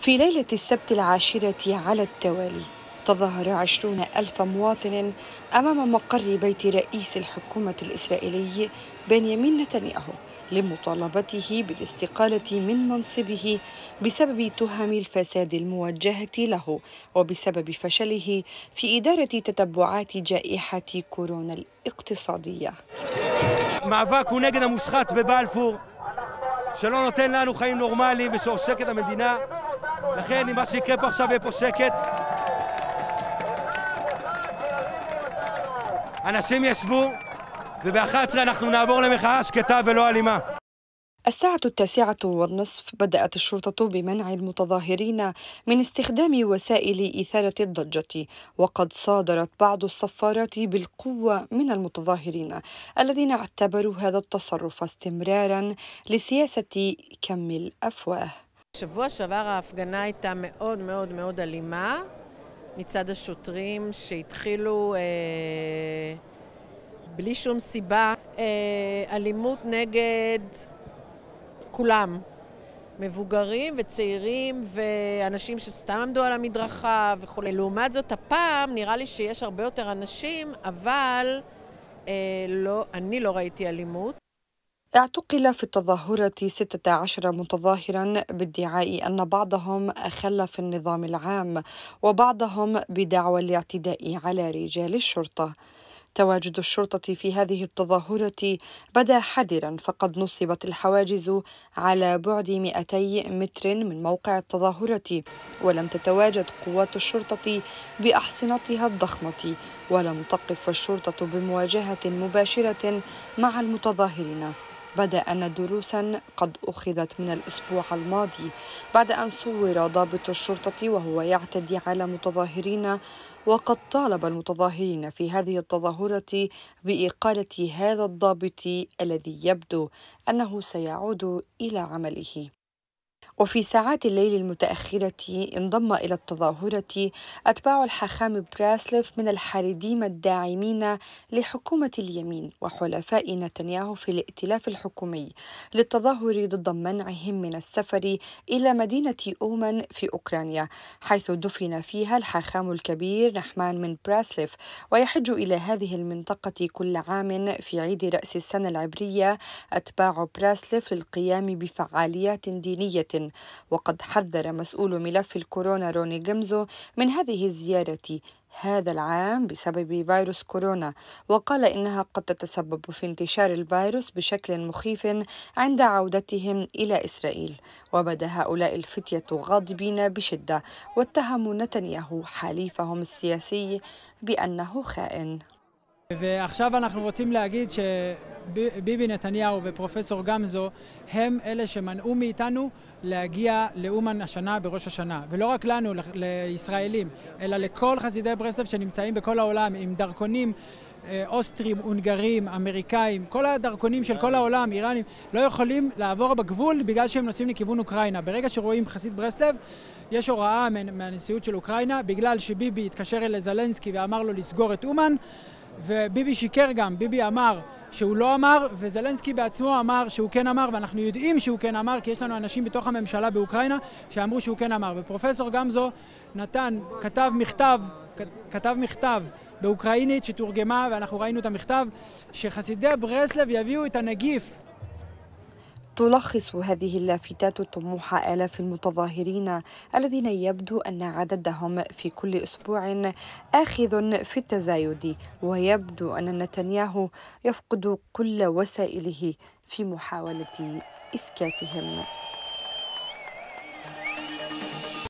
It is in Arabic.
في ليلة السبت العاشرة على التوالي تظاهر عشرون ألف مواطن أمام مقر بيت رئيس الحكومة الإسرائيلي بنيامين نتنياهو لمطالبته بالاستقالة من منصبه بسبب تهم الفساد الموجهة له وبسبب فشله في إدارة تتبعات جائحة كورونا الاقتصادية מאבק הוא נגד המושחת בבלפור, שלא נותן לנו חיים נורמליים ושעושק את لخيني ماشي קרפח שווה פה שקט. אנשים ישבו, וב-11 אנחנו נעבור למחאה שקטה ולא אלימה. الساعة التاسعة والنصف بدأت الشرطة بمنع المتظاهرين من استخدام وسائل إثارة الضجة، وقد صادرت بعض الصفارات بالقوة من المتظاهرين الذين اعتبروا هذا التصرف استمرارا لسياسة كم الأفواه. שבוע שעבר ההפגנה הייתה מאוד מאוד מאוד אלימה מצד השוטרים שהתחילו אה, בלי שום סיבה אה, אלימות נגד כולם, מבוגרים וצעירים ואנשים שסתם עמדו על המדרכה וכולי. לעומת זאת הפעם נראה לי שיש הרבה יותר אנשים, אבל אה, לא, אני לא ראיתי אלימות. اعتقل في التظاهرة 16 متظاهرا بادعاء أن بعضهم أخل في النظام العام وبعضهم بدعوى الاعتداء على رجال الشرطة تواجد الشرطة في هذه التظاهرة بدا حذرا فقد نصبت الحواجز على بعد 200 متر من موقع التظاهرة ولم تتواجد قوات الشرطة بأحصنتها الضخمة ولم تقف الشرطة بمواجهة مباشرة مع المتظاهرين بدا أن دروسا قد أخذت من الأسبوع الماضي بعد أن صور ضابط الشرطة وهو يعتدي على متظاهرين وقد طالب المتظاهرين في هذه التظاهرة بإقالة هذا الضابط الذي يبدو أنه سيعود إلى عمله وفي ساعات الليل المتأخرة انضم إلى التظاهرة أتباع الحاخام براسلف من الحارديم الداعمين لحكومة اليمين وحلفاء نتنياهو في الائتلاف الحكومي للتظاهر ضد منعهم من السفر إلى مدينة أومن في أوكرانيا حيث دفن فيها الحاخام الكبير نحمان من براسلف ويحج إلى هذه المنطقة كل عام في عيد رأس السنة العبرية أتباع براسلف للقيام بفعاليات دينية وقد حذر مسؤول ملف الكورونا روني جمزو من هذه الزيارة هذا العام بسبب فيروس كورونا وقال إنها قد تتسبب في انتشار الفيروس بشكل مخيف عند عودتهم إلى إسرائيل وبدا هؤلاء الفتية غاضبين بشدة واتهموا نتنياهو حليفهم السياسي بأنه خائن ביבי נתניהו ופרופסור גמזו הם אלה שמנעו מאיתנו להגיע לאומן השנה בראש השנה. ולא רק לנו, לישראלים, אלא לכל חסידי ברסלב שנמצאים בכל העולם עם דרכונים. אה, אוסטרים, הונגרים, אמריקאים, כל הדרכונים של כל העולם, איראנים, לא יכולים לעבור בגבול בגלל שהם נוסעים לכיוון אוקראינה. ברגע שרואים חסיד ברסלב, יש הוראה מהנשיאות של אוקראינה, בגלל שביבי התקשר אל זלנסקי ואמר לו לסגור את אומן, וביבי שיקר גם, ביבי אמר שהוא לא אמר, וזלנסקי בעצמו אמר שהוא כן אמר, ואנחנו יודעים שהוא כן אמר, כי יש לנו אנשים בתוך הממשלה באוקראינה שאמרו שהוא כן אמר. ופרופסור גמזו נתן, כתב מכתב, כתב מכתב באוקראינית שתורגמה, ואנחנו ראינו את המכתב, שחסידי ברסלב יביאו את הנגיף تلخص هذه اللافتات طموح آلاف المتظاهرين الذين يبدو أن عددهم في كل أسبوع آخذ في التزايد ويبدو أن نتنياهو يفقد كل وسائله في محاولة إسكاتهم